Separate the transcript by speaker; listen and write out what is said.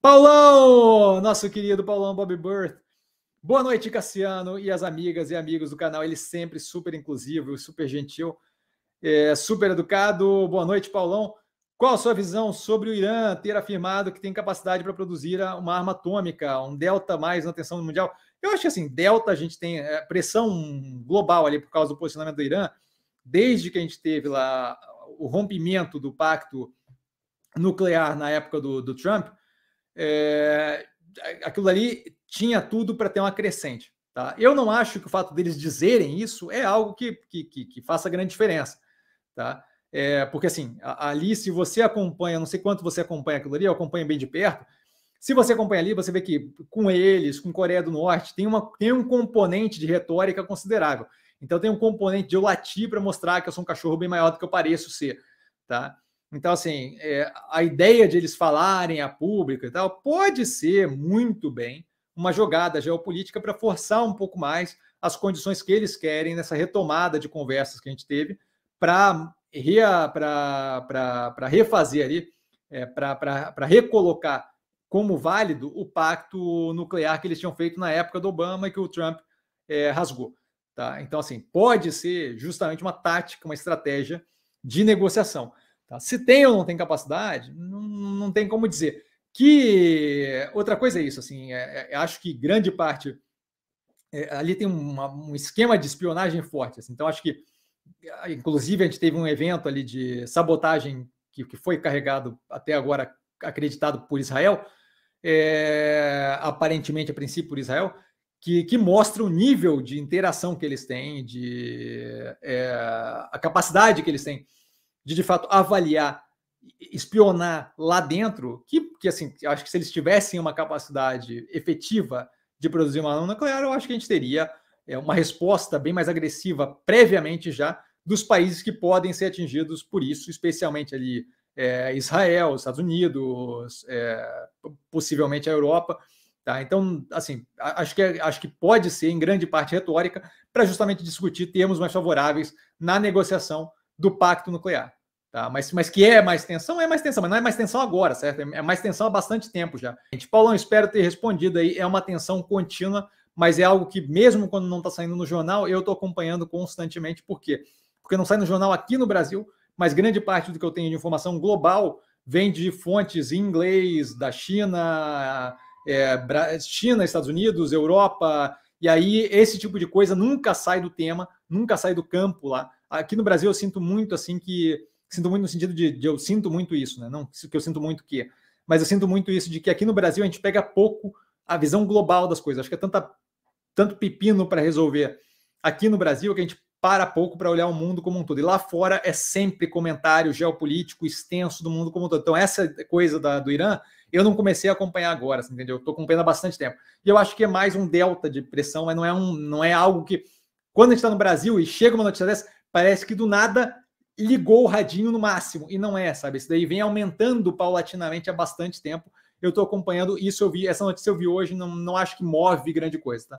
Speaker 1: Paulão, nosso querido Paulão Bob Birth. Boa noite, Cassiano e as amigas e amigos do canal. Ele sempre super inclusivo, super gentil, é, super educado. Boa noite, Paulão. Qual a sua visão sobre o Irã ter afirmado que tem capacidade para produzir uma arma atômica, um delta mais na tensão mundial? Eu acho que assim, delta a gente tem é, pressão global ali por causa do posicionamento do Irã, desde que a gente teve lá o rompimento do pacto nuclear na época do, do Trump, é, aquilo ali tinha tudo para ter uma crescente. Tá? Eu não acho que o fato deles dizerem isso é algo que, que, que, que faça grande diferença. Tá? É, porque assim, ali se você acompanha, não sei quanto você acompanha aquilo ali, eu acompanho bem de perto, se você acompanha ali, você vê que com eles, com Coreia do Norte, tem, uma, tem um componente de retórica considerável. Então tem um componente de eu latir para mostrar que eu sou um cachorro bem maior do que eu pareço ser, tá? Então, assim, é, a ideia de eles falarem a público e tal pode ser muito bem uma jogada geopolítica para forçar um pouco mais as condições que eles querem nessa retomada de conversas que a gente teve para refazer ali, é, para recolocar como válido o pacto nuclear que eles tinham feito na época do Obama e que o Trump é, rasgou. Tá? Então, assim, pode ser justamente uma tática, uma estratégia de negociação. Tá? Se tem ou não tem capacidade, não, não tem como dizer. Que outra coisa é isso, assim, é, é, é acho que grande parte é, ali tem uma, um esquema de espionagem forte. Assim, então acho que, inclusive, a gente teve um evento ali de sabotagem que, que foi carregado até agora acreditado por Israel, é, aparentemente a princípio por Israel, que, que, mostra o nível de interação que eles têm, de é, a capacidade que eles têm de de fato avaliar, espionar lá dentro, que, que assim, acho que se eles tivessem uma capacidade efetiva de produzir uma arma nuclear, eu acho que a gente teria é, uma resposta bem mais agressiva previamente já dos países que podem ser atingidos por isso, especialmente ali é, Israel, Estados Unidos, é, possivelmente a Europa. Tá? Então, assim, acho que, é, acho que pode ser, em grande parte, retórica, para justamente discutir termos mais favoráveis na negociação do pacto nuclear. Tá? Mas, mas que é mais tensão, é mais tensão, mas não é mais tensão agora, certo? É, é mais tensão há bastante tempo já. Gente, Paulão, espero ter respondido aí. É uma tensão contínua, mas é algo que, mesmo quando não está saindo no jornal, eu estou acompanhando constantemente. Por quê? Porque não sai no jornal aqui no Brasil, mas grande parte do que eu tenho de informação global vem de fontes em inglês, da China, é, China, Estados Unidos, Europa. E aí, esse tipo de coisa nunca sai do tema, nunca sai do campo lá. Aqui no Brasil, eu sinto muito assim que Sinto muito no sentido de, de eu sinto muito isso, né? Não que eu sinto muito que. Mas eu sinto muito isso de que aqui no Brasil a gente pega pouco a visão global das coisas. Acho que é tanta, tanto pepino para resolver aqui no Brasil que a gente para pouco para olhar o mundo como um todo. E lá fora é sempre comentário geopolítico extenso do mundo como um todo. Então, essa coisa da, do Irã, eu não comecei a acompanhar agora, assim, entendeu? Estou acompanhando há bastante tempo. E eu acho que é mais um delta de pressão, mas não é, um, não é algo que. Quando a gente está no Brasil e chega uma notícia dessa, parece que do nada ligou o radinho no máximo. E não é, sabe? Isso daí vem aumentando paulatinamente há bastante tempo. Eu estou acompanhando isso, eu vi, essa notícia eu vi hoje, não, não acho que move grande coisa, tá?